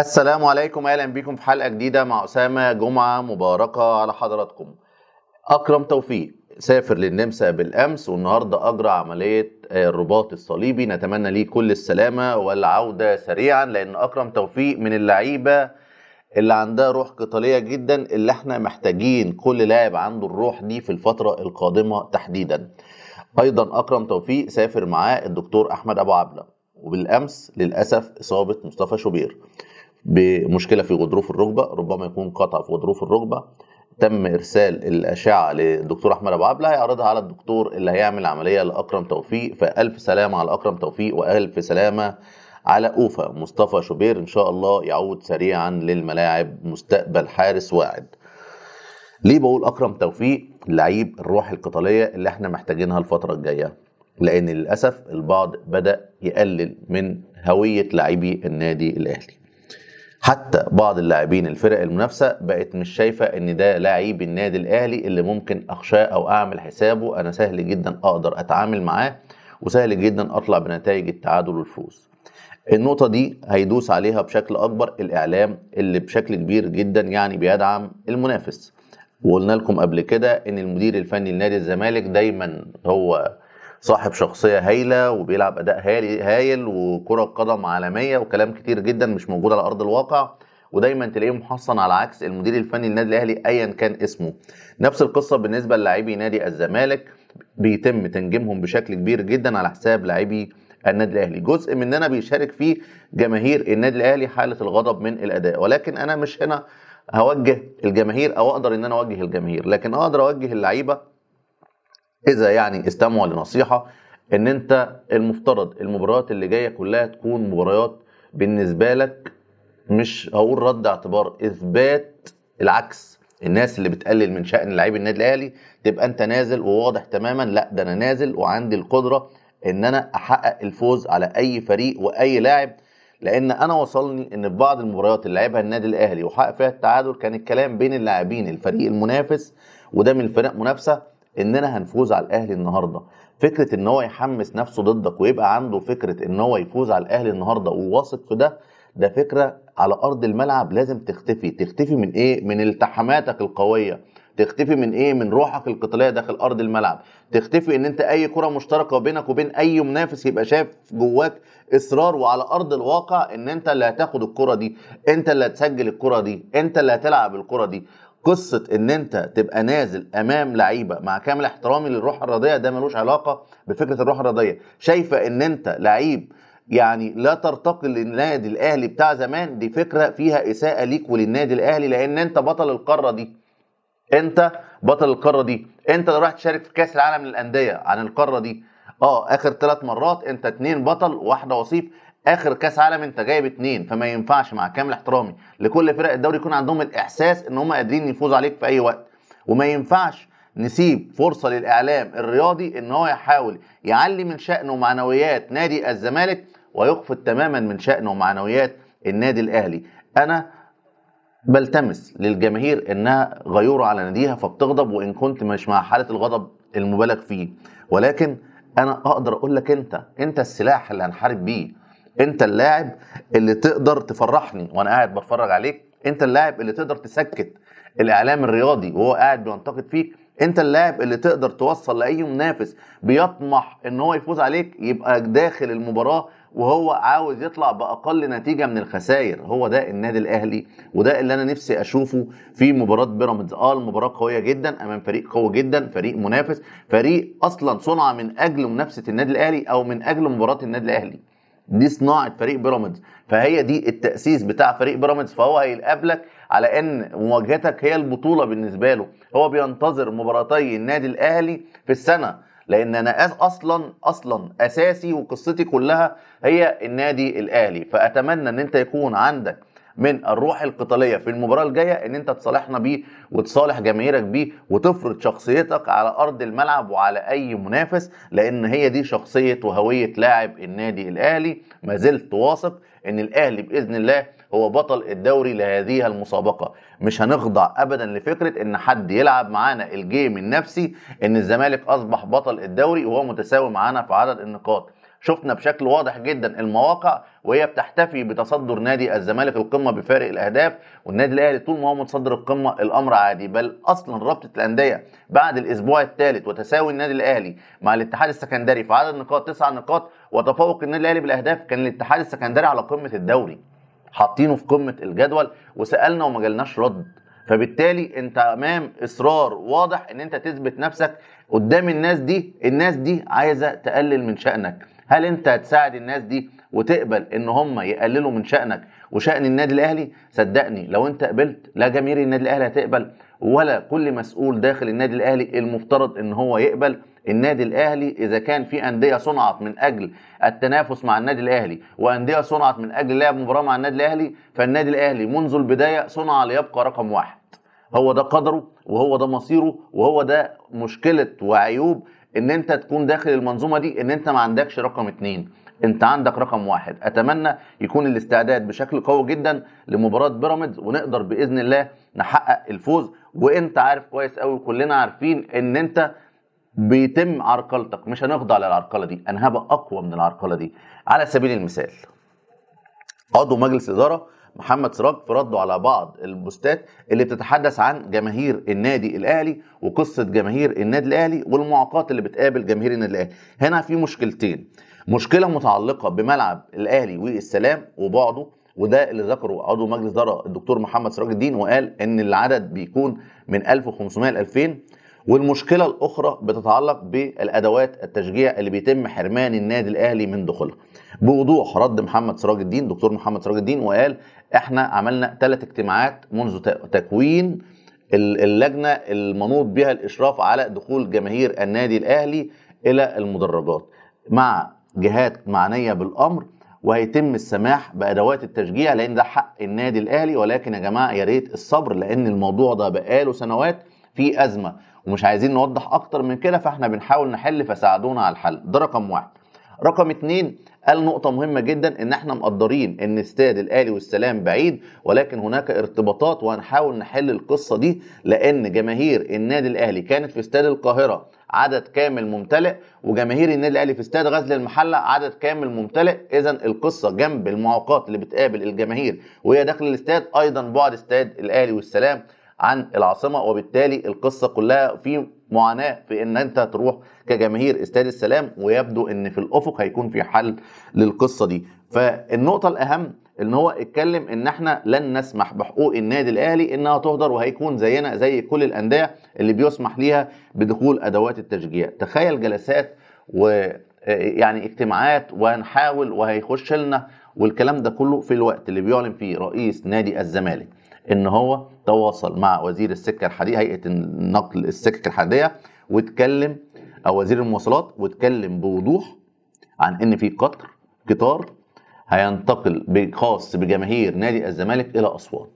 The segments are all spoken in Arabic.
السلام عليكم اهلا بيكم في حلقه جديده مع اسامه جمعه مباركه على حضراتكم اكرم توفيق سافر للنمسا بالامس والنهارده اجرى عمليه آه، الرباط الصليبي نتمنى ليه كل السلامه والعوده سريعا لان اكرم توفيق من اللعيبه اللي عندها روح قتاليه جدا اللي احنا محتاجين كل لاعب عنده الروح دي في الفتره القادمه تحديدا ايضا اكرم توفيق سافر معاه الدكتور احمد ابو عبله وبالامس للاسف اصابه مصطفى شوبير بمشكله في غضروف الركبه ربما يكون قطع في غضروف الركبه تم ارسال الاشعه للدكتور احمد ابو عبله هيعرضها على الدكتور اللي هيعمل العمليه لاكرم توفيق فالف سلامه على اكرم توفيق والف سلامه على اوفا مصطفى شوبير ان شاء الله يعود سريعا للملاعب مستقبل حارس واعد ليه بقول اكرم توفيق لعيب الروح القتاليه اللي احنا محتاجينها الفتره الجايه لان للاسف البعض بدا يقلل من هويه لاعبي النادي الاهلي حتى بعض اللاعبين الفرق المنافسه بقت مش شايفه ان ده لعيب النادي الاهلي اللي ممكن اخشاه او اعمل حسابه انا سهل جدا اقدر اتعامل معاه وسهل جدا اطلع بنتائج التعادل والفوز النقطة دي هيدوس عليها بشكل أكبر الإعلام اللي بشكل كبير جدا يعني بيدعم المنافس وقلنا لكم قبل كده إن المدير الفني لنادي الزمالك دايما هو صاحب شخصيه هايله وبيلعب اداء هايل وكره قدم عالميه وكلام كتير جدا مش موجود على ارض الواقع ودايما تلاقيه محصن على عكس المدير الفني للنادي الاهلي ايا كان اسمه نفس القصه بالنسبه للاعبي نادي الزمالك بيتم تنجيمهم بشكل كبير جدا على حساب لاعبي النادي الاهلي جزء مننا بيشارك فيه جماهير النادي الاهلي حاله الغضب من الاداء ولكن انا مش هنا هوجه الجماهير او اقدر ان انا اوجه الجماهير لكن اقدر اوجه اللعيبه اذا يعني استمعوا لنصيحه ان انت المفترض المباريات اللي جايه كلها تكون مباريات بالنسبه لك مش هقول رد اعتبار اثبات العكس الناس اللي بتقلل من شأن لعيب النادي الاهلي تبقى انت نازل وواضح تماما لا ده انا نازل وعندي القدره ان انا احقق الفوز على اي فريق واي لاعب لان انا وصلني ان في بعض المباريات اللي لعبها النادي الاهلي وحقق فيها التعادل كان الكلام بين اللاعبين الفريق المنافس وده من الفرق منافسه اننا هنفوز على الاهلي النهارده فكره ان هو يحمس نفسه ضدك ويبقى عنده فكره ان هو يفوز على الاهلي النهارده وواثق في ده ده فكره على ارض الملعب لازم تختفي تختفي من ايه من التحاماتك القويه تختفي من ايه من روحك القتاليه داخل ارض الملعب تختفي ان انت اي كره مشتركه بينك وبين اي منافس يبقى شايف جواك اصرار وعلى ارض الواقع ان انت اللي هتاخد الكره دي انت اللي هتسجل الكره دي انت اللي هتلعب الكره دي قصه ان انت تبقى نازل امام لعيبه مع كامل احترامي للروح الرياضيه ده ملوش علاقه بفكره الروح الرياضيه شايفه ان انت لعيب يعني لا ترتقي للنادي الاهلي بتاع زمان دي فكره فيها اساءه ليك وللنادي الاهلي لان انت بطل القاره دي انت بطل القاره دي انت اللي رايح تشارك في كاس العالم للانديه عن القاره دي اه اخر ثلاث مرات انت اتنين بطل واحده وصيف اخر كاس عالم انت جايب اتنين فما ينفعش مع كامل احترامي لكل فرق الدوري يكون عندهم الاحساس ان هم قادرين يفوزوا عليك في اي وقت وما ينفعش نسيب فرصه للاعلام الرياضي ان هو يحاول يعلي من شان ومعنويات نادي الزمالك ويخفض تماما من شان ومعنويات النادي الاهلي انا بلتمس للجماهير انها غيوره على ناديها فبتغضب وان كنت مش مع حاله الغضب المبالغ فيه ولكن انا اقدر اقول لك انت انت السلاح اللي هنحارب بيه انت اللاعب اللي تقدر تفرحني وانا قاعد بتفرج عليك انت اللاعب اللي تقدر تسكت الاعلام الرياضي وهو قاعد بينتقد فيك انت اللاعب اللي تقدر توصل لاي منافس بيطمح ان هو يفوز عليك يبقى داخل المباراه وهو عاوز يطلع باقل نتيجه من الخسائر هو ده النادي الاهلي وده اللي انا نفسي اشوفه في مباراه بيراميدز اه المباراه قويه جدا امام فريق قوي جدا فريق منافس فريق اصلا صنع من اجل منافسه النادي الاهلي او من اجل مباراه النادي الاهلي دي صناعه فريق بيراميدز فهي دي التاسيس بتاع فريق بيراميدز فهو هيقابلك على ان مواجهتك هي البطوله بالنسبه له هو بينتظر مباراتي النادي الاهلي في السنه لان انا اصلا اصلا اساسي وقصتي كلها هي النادي الاهلي فاتمنى ان انت يكون عندك من الروح القتاليه في المباراه الجايه ان انت تصالحنا بيه وتصالح جماهيرك بيه وتفرض شخصيتك على ارض الملعب وعلى اي منافس لان هي دي شخصيه وهويه لاعب النادي الاهلي ما زلت واثق ان الاهلي باذن الله هو بطل الدوري لهذه المسابقه مش هنخضع ابدا لفكره ان حد يلعب معانا الجيم النفسي ان الزمالك اصبح بطل الدوري وهو متساوي معانا في عدد النقاط شفنا بشكل واضح جدا المواقع وهي بتحتفي بتصدر نادي الزمالك القمه بفارق الاهداف والنادي الاهلي طول ما هو متصدر القمه الامر عادي بل اصلا رابطه الانديه بعد الاسبوع الثالث وتساوي النادي الاهلي مع الاتحاد السكندري في عدد نقاط تسع نقاط وتفوق النادي الاهلي بالاهداف كان الاتحاد السكندري على قمه الدوري حاطينه في قمه الجدول وسالنا وما جالناش رد فبالتالي انت امام اصرار واضح ان انت تثبت نفسك قدام الناس دي الناس دي عايزه تقلل من شانك هل انت هتساعد الناس دي وتقبل ان هم يقللوا من شانك وشان النادي الاهلي صدقني لو انت قبلت لا جماهير النادي الاهلي هتقبل ولا كل مسؤول داخل النادي الاهلي المفترض ان هو يقبل النادي الاهلي اذا كان في انديه صنعت من اجل التنافس مع النادي الاهلي وانديه صنعت من اجل لعب مباراه مع النادي الاهلي فالنادي الاهلي منذ البدايه صنع ليبقى رقم واحد هو ده قدره وهو ده مصيره وهو ده مشكله وعيوب ان انت تكون داخل المنظومه دي ان انت ما عندكش رقم اتنين انت عندك رقم واحد اتمنى يكون الاستعداد بشكل قوي جدا لمباراه بيراميدز ونقدر باذن الله نحقق الفوز وانت عارف كويس قوي وكلنا عارفين ان انت بيتم عرقلتك مش هنخضع للعرقله دي انا هبقى اقوى من العرقله دي على سبيل المثال عضو مجلس اداره محمد سراج في رده على بعض البوستات اللي بتتحدث عن جماهير النادي الاهلي وقصه جماهير النادي الاهلي والمعاقات اللي بتقابل جماهير النادي الاهلي هنا في مشكلتين مشكله متعلقه بملعب الاهلي والسلام وبعده وده اللي ذكره عضو مجلس اداره الدكتور محمد سراج الدين وقال ان العدد بيكون من 1500 ل 2000 والمشكله الاخرى بتتعلق بالادوات التشجيع اللي بيتم حرمان النادي الاهلي من دخولها بوضوح رد محمد سراج الدين دكتور محمد سراج الدين وقال احنا عملنا ثلاث اجتماعات منذ تكوين اللجنه المنوط بها الاشراف على دخول جماهير النادي الاهلي الى المدرجات مع جهات معنيه بالامر وهيتم السماح بادوات التشجيع لان ده حق النادي الاهلي ولكن يا جماعه يا ريت الصبر لان الموضوع ده بقاله سنوات في ازمه ومش عايزين نوضح اكتر من كده فاحنا بنحاول نحل فساعدونا على الحل ده رقم واحد رقم اتنين قال نقطة مهمة جدا ان احنا مقدرين ان استاد الاهلي والسلام بعيد ولكن هناك ارتباطات وهنحاول نحل القصة دي لان جماهير النادي الاهلي كانت في استاد القاهرة عدد كامل ممتلئ وجماهير النادي الاهلي في استاد غزل المحله عدد كامل ممتلئ اذا القصه جنب المعوقات اللي بتقابل الجماهير وهي داخل الاستاد ايضا بعد استاد الاهلي والسلام عن العاصمه وبالتالي القصه كلها في معاناه في ان انت تروح كجماهير استاد السلام ويبدو ان في الافق هيكون في حل للقصه دي فالنقطه الاهم ان هو اتكلم ان احنا لن نسمح بحقوق النادي الاهلي انها تهدر وهيكون زينا زي كل الانديه اللي بيسمح ليها بدخول ادوات التشجيع تخيل جلسات و آه، يعني اجتماعات وهنحاول وهيخش لنا والكلام ده كله في الوقت اللي بيعلن فيه رئيس نادي الزمالك ان هو تواصل مع وزير السكه الحديديه هيئه النقل السكك الحديديه واتكلم او وزير المواصلات واتكلم بوضوح عن ان في قطر قطار هينتقل خاص بجماهير نادي الزمالك الى اسوان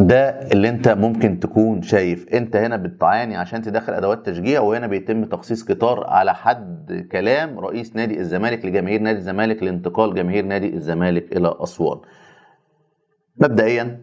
ده اللي انت ممكن تكون شايف انت هنا بتعاني عشان تدخل ادوات تشجيع وهنا بيتم تخصيص قطار على حد كلام رئيس نادي الزمالك لجماهير نادي الزمالك لانتقال جماهير نادي الزمالك الى اسوان مبدئيا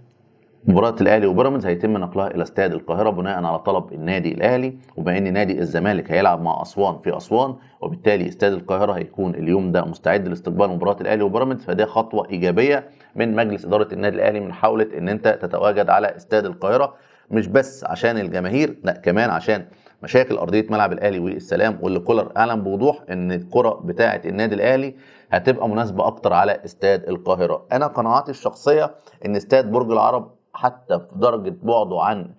مباراة الأهلي وبيراميدز هيتم نقلها إلى استاد القاهرة بناء على طلب النادي الأهلي وبأن نادي الزمالك هيلعب مع أسوان في أسوان وبالتالي استاد القاهرة هيكون اليوم ده مستعد لاستقبال مباراة الأهلي وبيراميدز فده خطوة إيجابية من مجلس إدارة النادي الأهلي من حاولة إن أنت تتواجد على استاد القاهرة مش بس عشان الجماهير لا كمان عشان مشاكل ارضيه ملعب الاهلي والسلام واللي كولر اعلن بوضوح ان الكره بتاعه النادي الاهلي هتبقى مناسبه اكتر على استاد القاهره انا قناعاتي الشخصيه ان استاد برج العرب حتى في درجه بعده عن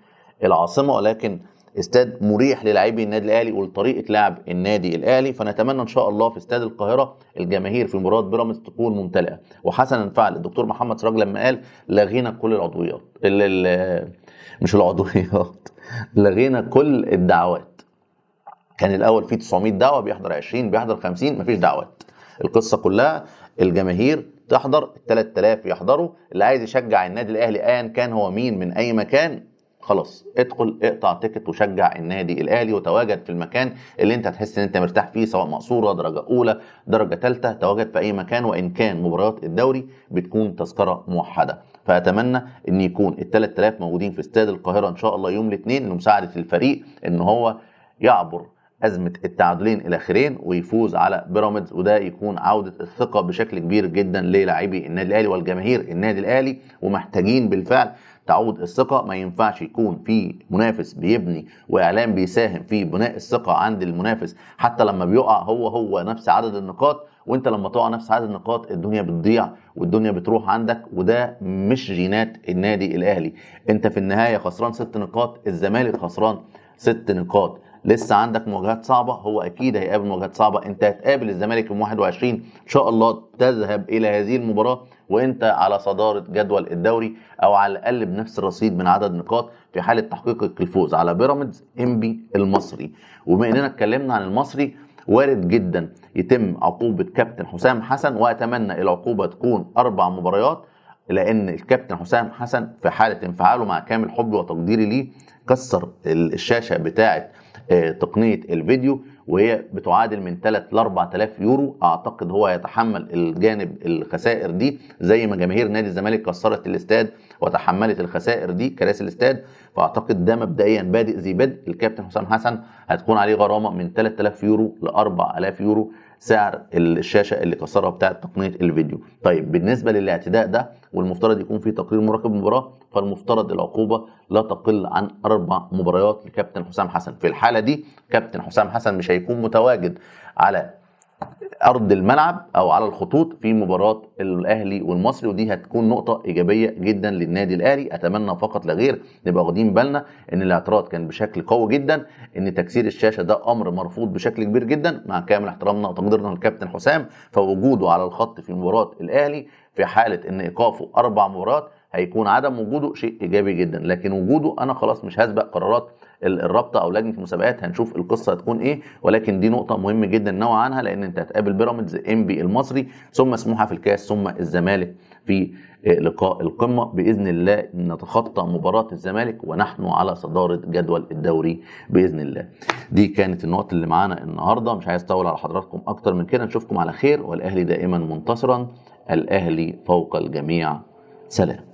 العاصمه ولكن استاد مريح للاعبي النادي الاهلي ولطريقه لعب النادي الاهلي فنتمنى ان شاء الله في استاد القاهره الجماهير في مباراه بيراميدز تكون ممتلئه وحسنا فعل الدكتور محمد سراج لما قال لغينا كل العضويات مش العضويات لغينا كل الدعوات كان الاول في 900 دعوه بيحضر 20 بيحضر 50 مفيش دعوات القصه كلها الجماهير تحضر ال 3000 يحضروا اللي عايز يشجع النادي الاهلي ايا كان هو مين من اي مكان خلاص ادخل اقطع تيكت وشجع النادي الاهلي وتواجد في المكان اللي انت هتحس ان انت مرتاح فيه سواء مقصوره درجه اولى درجه ثالثه تواجد في اي مكان وان كان مباريات الدوري بتكون تذكره موحده فاتمنى ان يكون ال 3000 موجودين في استاد القاهره ان شاء الله يوم الاثنين لمساعده الفريق ان هو يعبر أزمة التعادلين خيرين ويفوز على بيراميدز وده يكون عودة الثقة بشكل كبير جدا للاعبي النادي الأهلي والجماهير النادي الأهلي ومحتاجين بالفعل تعود الثقه ما ينفعش يكون في منافس بيبني واعلام بيساهم في بناء الثقه عند المنافس حتى لما بيقع هو هو نفس عدد النقاط وانت لما تقع نفس عدد النقاط الدنيا بتضيع والدنيا بتروح عندك وده مش جينات النادي الاهلي انت في النهايه خسران ست نقاط الزمالك خسران ست نقاط لسه عندك مواجهات صعبه هو اكيد هيقابل مواجهات صعبه انت هتقابل الزمالك يوم 21 ان شاء الله تذهب الى هذه المباراه وانت على صداره جدول الدوري او على الاقل بنفس الرصيد من عدد نقاط في حاله تحقيقك الفوز على بيراميدز انبي المصري وبما اننا اتكلمنا عن المصري وارد جدا يتم عقوبه كابتن حسام حسن واتمنى العقوبه تكون اربع مباريات لان الكابتن حسام حسن في حاله انفعاله مع كامل حبي وتقديري ليه كسر الشاشه بتاعه آه، تقنيه الفيديو وهي بتعادل من 3 ل 4000 يورو اعتقد هو يتحمل الجانب الخسائر دي زي ما جماهير نادي الزمالك كسرت الاستاد وتحملت الخسائر دي كراسي الاستاد فاعتقد ده مبدئيا بادئ ذي بدء الكابتن حسام حسن هتكون عليه غرامه من 3000 يورو ل 4000 يورو سعر الشاشه اللي كسرها بتاعه تقنيه الفيديو طيب بالنسبه للاعتداء ده والمفترض يكون في تقرير مراقب مباراه فالمفترض العقوبه لا تقل عن اربع مباريات لكابتن حسام حسن في الحاله دي كابتن حسام حسن مش هيكون متواجد على ارض الملعب او على الخطوط في مباراه الاهلي والمصري ودي هتكون نقطه ايجابيه جدا للنادي الاهلي اتمنى فقط لا غير نبقى واخدين بالنا ان الاعتراض كان بشكل قوي جدا ان تكسير الشاشه ده امر مرفوض بشكل كبير جدا مع كامل احترامنا وتقديرنا للكابتن حسام فوجوده على الخط في مباراه الاهلي في حاله ان ايقافه اربع مباريات هيكون عدم وجوده شيء ايجابي جدا لكن وجوده انا خلاص مش هسبق قرارات الرابطه او لجنه المسابقات هنشوف القصه هتكون ايه ولكن دي نقطه مهمه جدا نوعا عنها لان انت هتقابل بيراميدز انبي المصري ثم سموحه في الكاس ثم الزمالك في آه، لقاء القمة بإذن الله نتخطى مباراة الزمالك ونحن على صدارة جدول الدوري بإذن الله دي كانت النقط اللي معانا النهاردة مش عايز أطول على حضراتكم أكتر من كده نشوفكم على خير والأهلي دائما منتصرا الأهلي فوق الجميع سلام